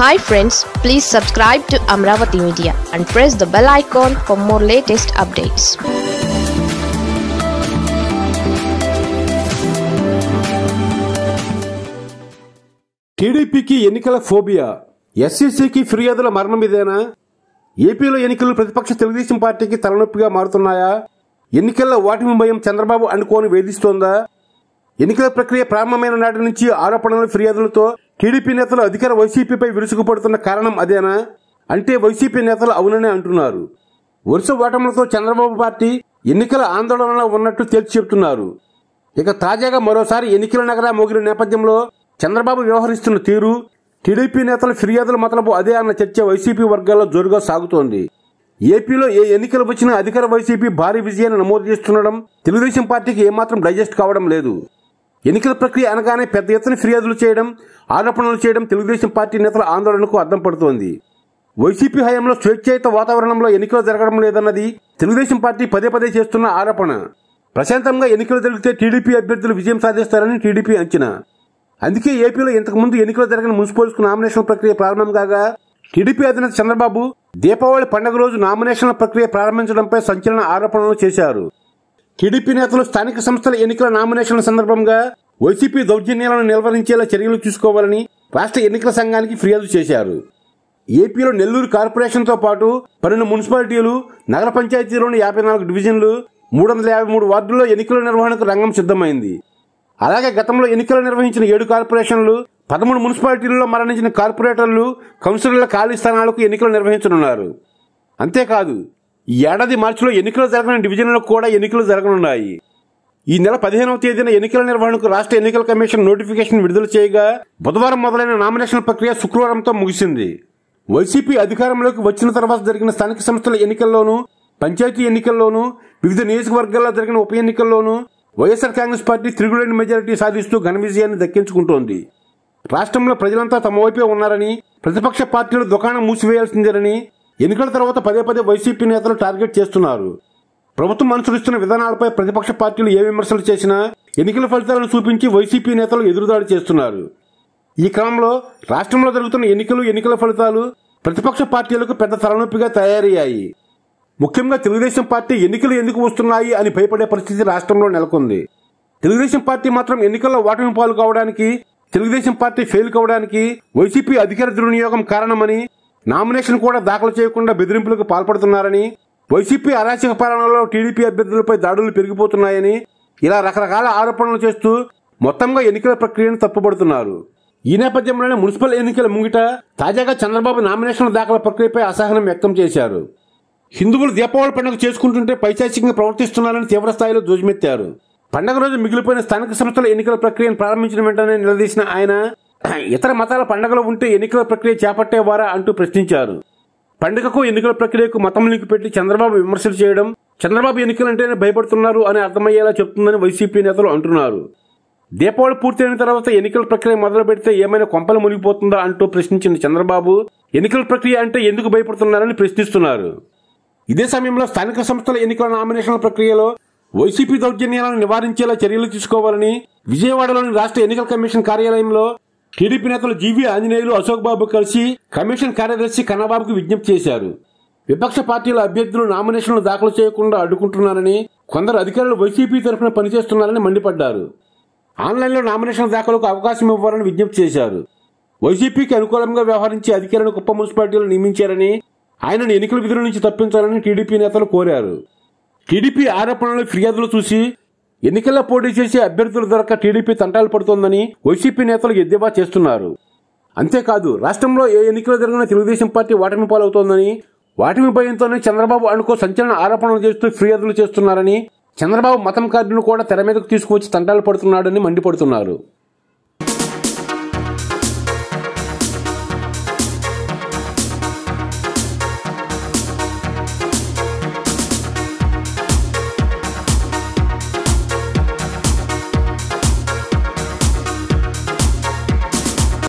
hi friends please subscribe to Amaravati media and press the bell icon for more latest updates టీడీపీకి ఎన్నికల phobia ఎస్సీసీకి ఫిర్యాదుల మరణం ఇదేనా ఏపీలో ఎన్నికలు ప్రతిపక్ష తెలుగుదేశం పార్టీకి తలనొప్పిగా మారుతున్నాయా ఎన్నికల్లో ఓటమి భయం చంద్రబాబు అనుకోని వేధిస్తోందా ఎన్నికల ప్రక్రియ ప్రారంభమైన నాటి నుంచి ఆరోపణలు ఫిర్యాదులతో టీడీపీ నేతలు అధికార వైసీపీపై విరుచుకుపడుతున్న కారణం అదేనా అంటే వైసీపీ నేతలు అవుననే అంటున్నారు వరుస ఓటములతో చంద్రబాబు పార్టీ ఎన్నికల ఆందోళనలో ఉన్నట్టు తేల్చి చెబుతున్నారు ఇక తాజాగా మరోసారి ఎన్నికల నగర మోగిన నేపథ్యంలో చంద్రబాబు వ్యవహరిస్తున్న తీరు టీడీపీ నేతల ఫిర్యాదుల మతలబు అదే అన్న చర్చ వైసీపీ వర్గాల్లో జోరుగా సాగుతోంది ఏపీలో ఏ ఎన్నికలు వచ్చినా అధికార వైసీపీ భారీ విజయాన్ని నమోదు చేస్తుండడం తెలుగుదేశం పార్టీకి ఏమాత్రం డైజెస్ట్ కావడం లేదు ఎన్నికల ప్రక్రియ అనగానే పెద్ద ఎత్తున ఫిర్యాదులు చేయడం ఆరోపణలు చేయడం తెలుగుదేశం పార్టీ నేతల ఆందోళనకు అర్థం పడుతోంది వైసీపీ హయాంలో స్వేచ్ఛేత వాతావరణంలో ఎన్నికలు జరగడం లేదన్నది తెలుగుదేశం పార్టీ పదే పదే చేస్తున్న ఆరోపణ ప్రశాంతంగా ఎన్నికలు జరిగితే టీడీపీ అభ్యర్థులు విజయం సాధిస్తారని టీడీపీ అంచనా అందుకే ఏపీలో ఇంతకుముందు ఎన్నికలు జరిగిన మున్సిపల్స్కు నామినేషన్ ప్రక్రియ ప్రారంభం కాగా టీడీపీ అధినేత చంద్రబాబు దీపావళి పండుగ రోజు నామినేషన్ల ప్రక్రియ ప్రారంభించడంపై సంచలన ఆరోపణలు చేశారు టీడీపీ నేతలు స్థానిక సంస్థల ఎన్నికల నామినేషన్ల సందర్భంగా వైసీపీ దౌర్జన్యాలను నిలవరించేలా చర్యలు తీసుకోవాలని రాష్ట్ర ఎన్నికల సంఘానికి ఫిర్యాదు చేశారు ఏపీలో నెల్లూరు కార్పొరేషన్తో పాటు పన్నెండు మున్సిపాలిటీలు నగర పంచాయతీలోని యాభై నాలుగు డివిజన్లు మూడు వందల యాభై మూడు వార్డుల్లో ఎన్నికల నిర్వహణకు రంగం సిద్ధమైంది అలాగే గతంలో ఎన్నికలు నిర్వహించిన ఏడు కార్పొరేషన్లు పదమూడు మున్సిపాలిటీల్లో మరణించిన కార్పొరేటర్లు కౌన్సిలర్ల ఖాళీ స్థానాలకు ఎన్నికలు నిర్వహించనున్నారు అంతేకాదు ఏడాది మార్చిలో ఎన్నికలు జరగన డివిజన్లో కూడా ఎన్నికలు జరగనున్నాయి ఈ నెల పదిహేనవ తేదీన ఎన్నికల నిర్వహణకు రాష్ట్ర ఎన్నికల కమిషన్ నోటిఫికేషన్ విడుదల చేయగా బుధవారం మొదలైన నామినేషన్ ప్రక్రియ శుక్రవారంతో ముగిసింది వైసీపీ అధికారంలోకి వచ్చిన తర్వాత జరిగిన స్థానిక సంస్థల ఎన్నికల్లోనూ పంచాయతీ ఎన్నికల్లోనూ వివిధ నియోజకవర్గాల్లో జరిగిన ఉప ఎన్నికల్లోనూ వైఎస్ఆర్ కాంగ్రెస్ పార్టీ త్రిగుడైన మెజారిటీ సాధిస్తూ ఘన విజయాన్ని దక్కించుకుంటోంది రాష్ట్రంలో ప్రజలంతా తమ వైపే ఉన్నారని ప్రతిపక్ష పార్టీలు దుకాణం మూసివేయాల్సిందేనని ఎన్నికల తర్వాత పదే పదే వైసీపీ నేతలు టార్గెట్ చేస్తున్నారు ప్రభుత్వం అనుసరిస్తున్న విధానాలపై ప్రతిపక్ష పార్టీలు ఏ విమర్శలు చేసినా ఎన్నికల ఫలితాలను చూపించి వైసీపీ నేతలు ఎదురుదాడి చేస్తున్నారు ఈ క్రమంలో రాష్ట్రంలో జరుగుతున్న ఎన్నికలు ఎన్నికల ఫలితాలు ప్రతిపక్ష పార్టీలకు పెద్ద తలనొప్పిగా తయారయ్యాయి ముఖ్యంగా తెలుగుదేశం పార్టీ ఎన్నికలు ఎందుకు వస్తున్నాయి అని భయపడే పరిస్థితి రాష్ట్రంలో నెలకొంది తెలుగుదేశం పార్టీ మాత్రం ఎన్నికల్లో ఓటమి పాలు కావడానికి తెలుగుదేశం పార్టీ ఫెయిల్ కావడానికి వైసీపీ అధికార దుర్వినియోగం కారణమని నామినేషన్ కూడా దాఖలు చేయకుండా బెదిరింపులకు పాల్పడుతున్నారని వైసీపీ అరాచక పాలనలో టీడీపీ అభ్యర్థులపై దాడులు పెరిగిపోతున్నాయని ఇలా రకరకాల ఆరోపణలు చేస్తూ మొత్తంగా ఎన్నికల ప్రక్రియను తప్పుపడుతున్నారు ఈ నేపథ్యంలోనే మున్సిపల్ ఎన్నికల ముంగిట తాజాగా చంద్రబాబు నామినేషన్ల దాఖల ప్రక్రియపై అసహనం వ్యక్తం చేశారు హిందువులు దీపావళి పండుగ చేసుకుంటుంటే పైశాచికంగా ప్రవర్తిస్తున్నారని తీవ్రస్థాయిలో ధ్వజమెత్తారు పండగ రోజు మిగిలిపోయిన స్థానిక సంస్థల ఎన్నికల ప్రక్రియను ప్రారంభించిన వెంటనే నిలదీసిన ఆయన ఇతర మతాల పండుగలు ఉంటే ఎన్నికల ప్రక్రియ చేపట్టేవారా అంటూ ప్రశ్నించారు పండుగకు ఎన్నికల ప్రక్రియకు మతం లింకు పెట్టి చంద్రబాబు విమర్శలు చేయడం చంద్రబాబు ఎన్నికలంటేనే భయపడుతున్నారు అని అర్థమయ్యేలా చెప్తుందని వైసీపీ నేతలు అంటున్నారు దీపావళి పూర్తయిన తర్వాత ఎన్నికల ప్రక్రియ మొదలు పెడితే ఏమైనా కొంపలు మునిగిపోతుందా అంటూ ప్రశ్నించిన చంద్రబాబు ఎన్నికల ప్రక్రియ అంటే ఎందుకు భయపడుతున్నారని ప్రశ్నిస్తున్నారు ఇదే సమయంలో స్థానిక సంస్థల ఎన్నికల నామినేషన్ల ప్రక్రియలో వైసీపీ దౌర్జన్యాలను నివారించేలా చర్యలు తీసుకోవాలని విజయవాడలోని రాష్ట్ర ఎన్నికల కమిషన్ కార్యాలయంలో టీడీపీ నేతలు జీవీ ఆంజనేయులు అశోక్ బాబు కలిసి కమిషన్ కార్యదర్శి కన్నబాబుకు విజ్ఞప్తి చేశారు విపక్ష పార్టీల అభ్యర్థులు నామినేషన్లు దాఖలు చేయకుండా అడ్డుకుంటున్నారని కొందరు అధికారులు వైసీపీ తరఫున పనిచేస్తున్నారని మండిపడ్డారు ఆన్లైన్లో నామినేషన్ దాఖలకు అవకాశం ఇవ్వాలని విజ్ఞప్తి చేశారు వైసీపీకి అనుకూలంగా వ్యవహరించి అధికారులను కుప్ప మున్సిపాలిటీలు నియమించారని ఆయనను ఎన్నికల విధుల నుంచి తప్పించాలని టీడీపీ నేతలు కోరారు టీడీపీ ఆరోపణలు ఫిర్యాదులు చూసి ఎన్నికల్లో పోటీ చేసే అభ్యర్థుల దొరక టీడీపీ తంటాలు పడుతోందని వైసీపీ నేతలు ఎద్దేవా చేస్తున్నారు అంతేకాదు రాష్ట్రంలో ఏ ఎన్నికలు జరిగిన తెలుగుదేశం పార్టీ ఓటమి పాలవుతోందని వాటమి భయంతోనే చంద్రబాబు అనుకో సంచలన ఆరోపణలు చేస్తూ ఫిర్యాదులు చేస్తున్నారని చంద్రబాబు మతం కార్డును కూడా తెర మీదకు తీసుకువచ్చి తంటాలు పడుతున్నాడని మండిపడుతున్నారు